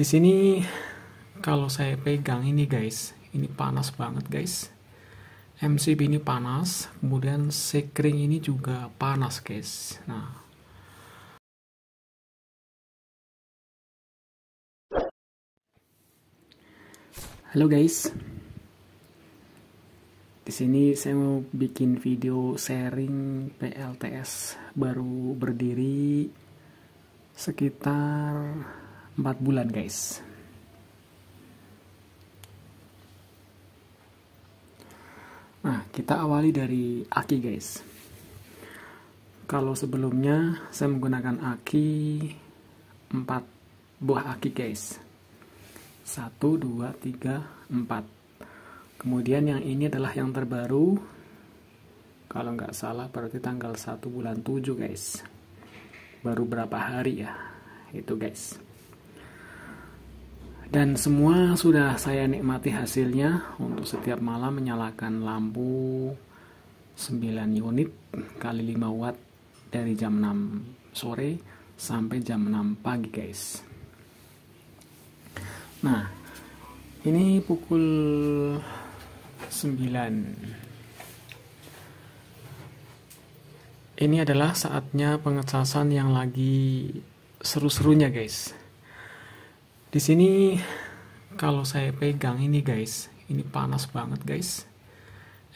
Di sini kalau saya pegang ini guys, ini panas banget guys. MCB ini panas, kemudian sekring ini juga panas guys. Nah, Halo guys. Di sini saya mau bikin video sharing PLTS baru berdiri sekitar 4 bulan guys Nah, kita awali dari aki guys. Kalau sebelumnya saya menggunakan aki 4 buah aki guys. 1 2 3 4. Kemudian yang ini adalah yang terbaru. Kalau nggak salah berarti tanggal 1 bulan 7 guys. Baru berapa hari ya? Itu guys dan semua sudah saya nikmati hasilnya untuk setiap malam menyalakan lampu 9 unit kali 5 watt dari jam 6 sore sampai jam 6 pagi guys nah ini pukul 9 ini adalah saatnya pengecasan yang lagi seru-serunya guys di sini kalau saya pegang ini guys, ini panas banget guys.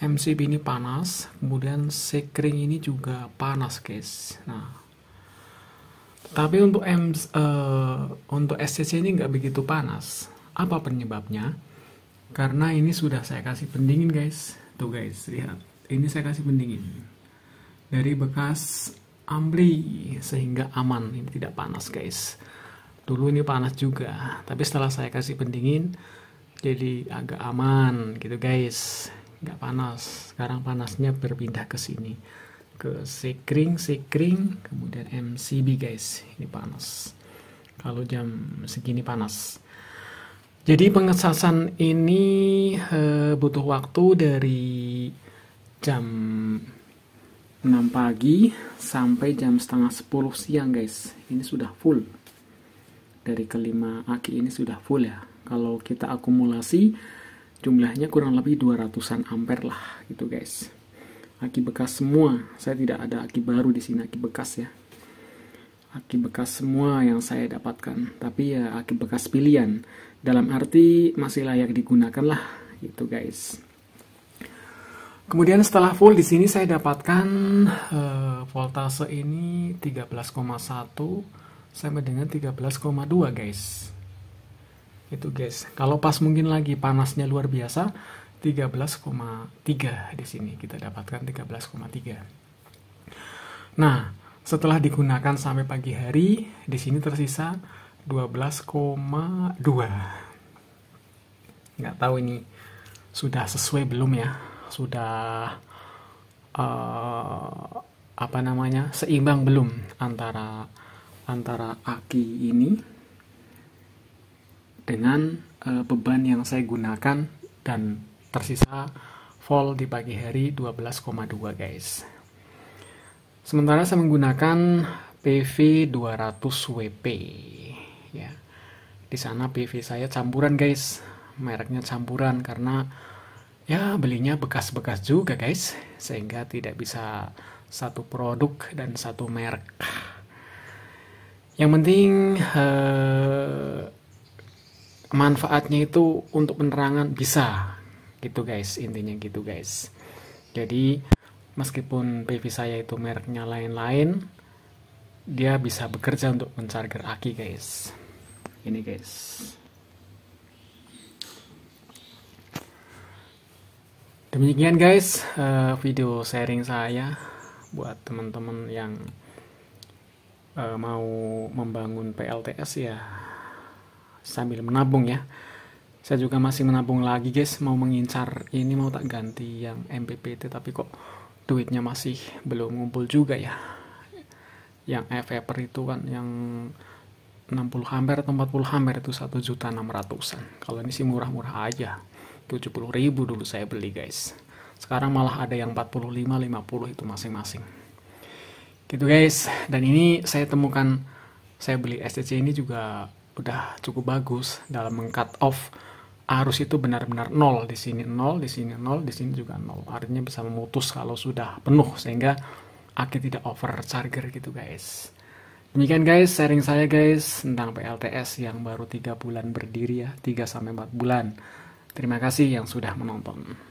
MCB ini panas, kemudian sekring ini juga panas guys. Nah, tapi untuk M uh, untuk SCC ini nggak begitu panas. Apa penyebabnya? Karena ini sudah saya kasih pendingin guys. Tuh guys, lihat. Ini saya kasih pendingin. Dari bekas ampli sehingga aman, ini tidak panas guys dulu ini panas juga tapi setelah saya kasih pendingin jadi agak aman gitu guys nggak panas sekarang panasnya berpindah ke sini ke sekring sekring kemudian MCB guys ini panas kalau jam segini panas jadi pengecasan ini he, eh, butuh waktu dari jam 6 pagi sampai jam setengah 10 siang guys ini sudah full dari kelima aki ini sudah full ya kalau kita akumulasi jumlahnya kurang lebih 200an ampere lah gitu guys aki bekas semua saya tidak ada aki baru di sini aki bekas ya aki bekas semua yang saya dapatkan tapi ya aki bekas pilihan dalam arti masih layak digunakan lah gitu guys Kemudian setelah full di sini saya dapatkan uh, voltase ini 13,1 sama dengan 13,2 guys itu guys kalau pas mungkin lagi panasnya luar biasa 13,3 di sini kita dapatkan 13,3 nah setelah digunakan sampai pagi hari di sini tersisa 12,2 nggak tahu ini sudah sesuai belum ya sudah uh, apa namanya seimbang belum antara antara aki ini dengan e, beban yang saya gunakan dan tersisa volt di pagi hari 12,2 guys. Sementara saya menggunakan PV 200 WP ya. Di sana PV saya campuran guys. Mereknya campuran karena ya belinya bekas-bekas juga guys sehingga tidak bisa satu produk dan satu merek yang penting uh, manfaatnya itu untuk penerangan bisa gitu guys intinya gitu guys jadi meskipun PV saya itu mereknya lain-lain dia bisa bekerja untuk mencarger aki guys ini guys demikian guys uh, video sharing saya buat teman-teman yang uh, mau membangun PLTS ya sambil menabung ya saya juga masih menabung lagi guys mau mengincar ini mau tak ganti yang MPPT tapi kok duitnya masih belum ngumpul juga ya yang FFR itu kan yang 60 hampir atau 40 hampir itu 1 juta 600an kalau ini sih murah-murah aja 70 ribu dulu saya beli guys sekarang malah ada yang 45 50 itu masing-masing gitu guys dan ini saya temukan saya beli STC ini juga udah cukup bagus dalam mengcut off arus itu benar-benar nol di sini nol di sini nol di sini juga nol artinya bisa memutus kalau sudah penuh sehingga aki tidak over charger gitu guys demikian guys sharing saya guys tentang PLTS yang baru tiga bulan berdiri ya tiga sampai empat bulan terima kasih yang sudah menonton